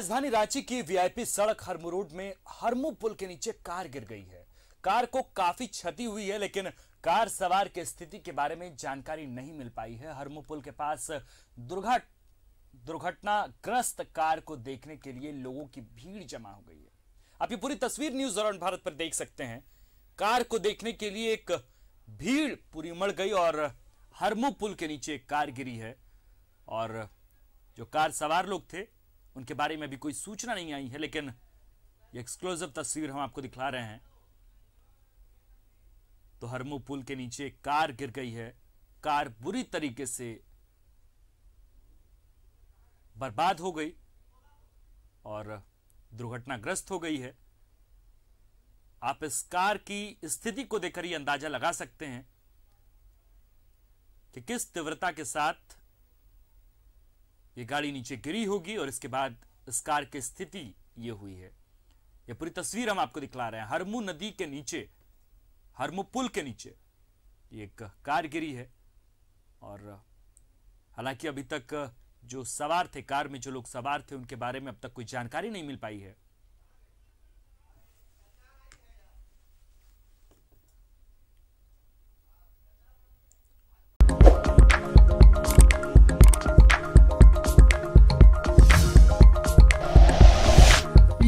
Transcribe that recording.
राजधानी रांची की वीआईपी सड़क हरमू रोड में हरमू पुल के नीचे कार गिर गई है कार को काफी क्षति हुई है लेकिन कार सवार की स्थिति के बारे में जानकारी नहीं मिल पाई है हरमू पुल के पास दुर्घट दुर्घटनाग्रस्त कार को देखने के लिए लोगों की भीड़ जमा हो गई है आप ये पूरी तस्वीर न्यूज दौरान भारत पर देख सकते हैं कार को देखने के लिए एक भीड़ पूरी उमड़ गई और हरमू पुल के नीचे कार गिरी है और जो कार सवार लोग थे उनके बारे में भी कोई सूचना नहीं आई है लेकिन ये एक्सक्लूसिव तस्वीर हम आपको दिखला रहे हैं तो हरमो पुल के नीचे कार गिर गई है कार बुरी तरीके से बर्बाद हो गई और दुर्घटनाग्रस्त हो गई है आप इस कार की स्थिति को देखकर ही अंदाजा लगा सकते हैं कि किस तीव्रता के साथ ये गाड़ी नीचे गिरी होगी और इसके बाद इस कार की स्थिति ये हुई है ये पूरी तस्वीर हम आपको दिखला रहे हैं हरमू नदी के नीचे हरमू पुल के नीचे ये एक कार गिरी है और हालांकि अभी तक जो सवार थे कार में जो लोग सवार थे उनके बारे में अब तक कोई जानकारी नहीं मिल पाई है